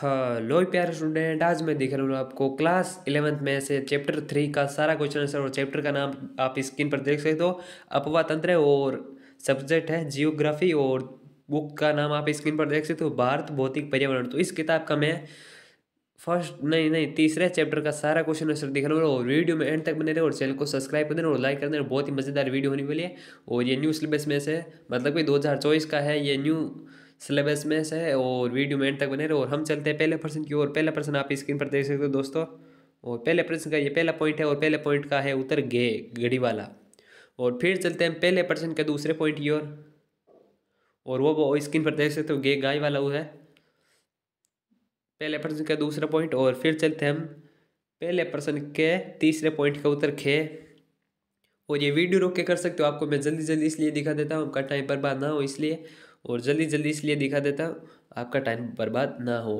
hello हाँ, प्यारे student आज मैं दिख रहा हूँ आपको क्लास इलेवंथ में से चैप्टर थ्री का सारा क्वेश्चन आंसर और चैप्टर का नाम आप स्क्रीन पर देख सकते हो अपवा तंत्र और सब्जेक्ट है जियोग्राफी और बुक का नाम आप स्क्रीन पर देख सकते हो भारत भौतिक पर्यावरण तो इस किताब का मैं फर्स्ट नहीं नहीं तीसरे चैप्टर का सारा क्वेश्चन आंसर दिख रहा हूँ और वीडियो में एंड तक बने रहे और चैनल को सब्सक्राइब कर देना और लाइक कर देना बहुत ही मज़ेदार वीडियो होने वाली है और ये न्यू सिलेबस में से मतलब कि दो का है ये न्यू सिलेबस में से है और वीडियो में एंड तक बने रहे और हम चलते हैं पहले प्रश्न की ओर पहला प्रश्न आप स्क्रीन पर देख सकते हो दोस्तों और पहले प्रश्न का ये पहला पॉइंट है और पहले पॉइंट का है उत्तर गे घड़ी वाला और फिर चलते हैं पहले प्रश्न के दूसरे पॉइंट की ओर और वो वो स्क्रीन पर देख सकते हो गे गाय वाला वो है पहले प्रश्न का दूसरा पॉइंट और फिर चलते हैं हम पहले प्रश्न के तीसरे पॉइंट का उत्तर खे और ये वीडियो रोक के कर सकते हो आपको मैं जल्दी जल्दी इसलिए दिखा देता हूँ आपका टाइम बर्बाद ना हो इसलिए और जल्दी जल्दी इसलिए दिखा देता हूँ आपका टाइम बर्बाद ना हो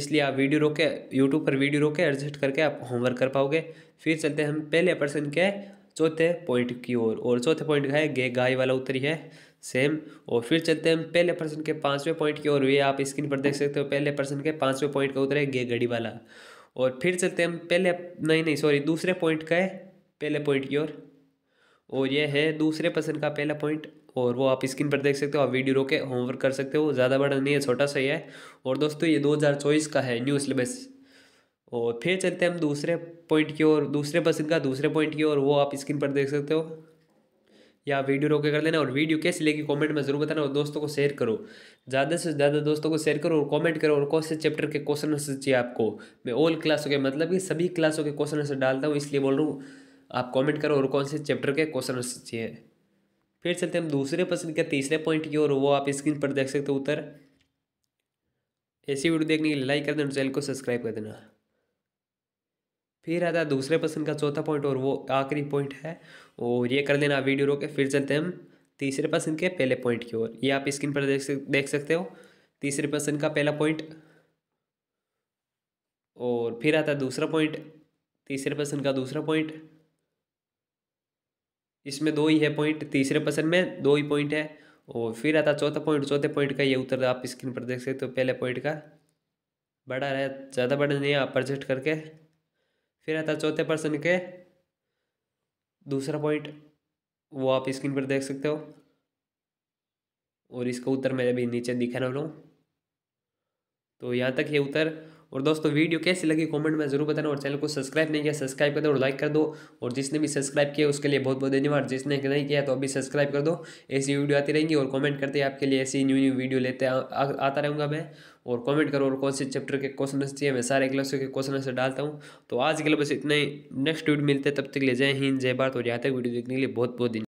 इसलिए आप वीडियो रोके यूट्यूब पर वीडियो रोके एडजस्ट करके आप होमवर्क कर पाओगे फिर चलते हम पहले पर्सन के चौथे पॉइंट की ओर और चौथे पॉइंट का है गे गाय वाला उत्तरी है सेम और फिर चलते हैं पहले पर्सन के पाँचवें पॉइंट की ओर ये आप स्क्रीन पर देख सकते हो पहले पर्सन के पाँचवें पॉइंट का उत्तर है गे गड़ी वाला और फिर चलते हम पहले नहीं नहीं सॉरी दूसरे पॉइंट का है पहले पॉइंट की ओर और यह है दूसरे पसंद का पहला पॉइंट और वो आप स्क्रीन पर देख सकते हो आप वीडियो रोके होमवर्क कर सकते हो ज़्यादा बड़ा नहीं है छोटा सा ही है और दोस्तों ये 2024 का है न्यू सिलेबस और फिर चलते हैं हम दूसरे पॉइंट की ओर दूसरे पसंद का दूसरे पॉइंट की ओर वो आप स्क्रीन पर देख सकते हो या वीडियो रोके कर देना और वीडियो कैसी लगी कमेंट में ज़रूर बताना और दोस्तों को शेयर करो ज़्यादा से ज़्यादा दोस्तों को शेयर करो और कमेंट करो और कौन से चैप्टर के क्वेश्चन आंसर चाहिए आपको मैं ऑल क्लासों के मतलब कि सभी क्लासों के क्वेश्चन आंसर डालता हूँ इसलिए बोल रहा हूँ आप कमेंट करो और कौन से चैप्टर के क्वेश्चन चाहिए फिर चलते हम दूसरे प्रश्न के तीसरे पॉइंट की ओर वो आप स्क्रीन पर देख सकते हो उत्तर ऐसी वीडियो देखने के लिए लाइक कर देना चैनल को सब्सक्राइब कर देना फिर आता है दूसरे प्रश्न का चौथा पॉइंट और वो आखिरी पॉइंट है और ये कर देना वीडियो रोके फिर चलते हम तीसरे प्रश्न के पहले पॉइंट की ओर ये आप स्क्रीन पर देख सक, देख सकते हो तीसरे प्रश्न का पहला पॉइंट और फिर आता है दूसरा पॉइंट तीसरे प्रश्न का दूसरा पॉइंट इसमें दो ही है पॉइंट तीसरे प्रश्न में दो ही पॉइंट है और फिर आता चौथा पॉइंट चौथे पॉइंट का ये उत्तर आप स्क्रीन पर देख सकते हो पहले पॉइंट का बड़ा रहे ज़्यादा बड़ा नहीं आप प्रजेक्ट करके फिर आता चौथे प्रश्न के दूसरा पॉइंट वो आप स्क्रीन पर देख सकते हो और इसका उत्तर मैं अभी नीचे दिखा रहा हूँ तो यहाँ तक ये उत्तर और दोस्तों वीडियो कैसी लगी कमेंट में ज़रूर बताना और चैनल को सब्सक्राइब नहीं किया सब्सक्राइब कर दो और लाइक कर दो और जिसने भी सब्सक्राइब किया उसके लिए बहुत बहुत धन्यवाद जिसने नहीं किया तो अभी सब्सक्राइब कर दो ऐसी वीडियो आती रहेंगी और कॉमेंट करते आपके लिए ऐसी न्यू न्यू वीडियो लेते आता रहूँगा मैं और कॉमेंट करो और कौन से चैप्टर के क्वेश्चन चाहिए मैं सारे क्लास के क्वेश्चन से डालता हूँ तो आज के लिए बस इतना ही नेक्स्ट वीडियो मिलते तब तक ले जय हिंद जय भारत और यहाँ तक वीडियो देखने के लिए बहुत बहुत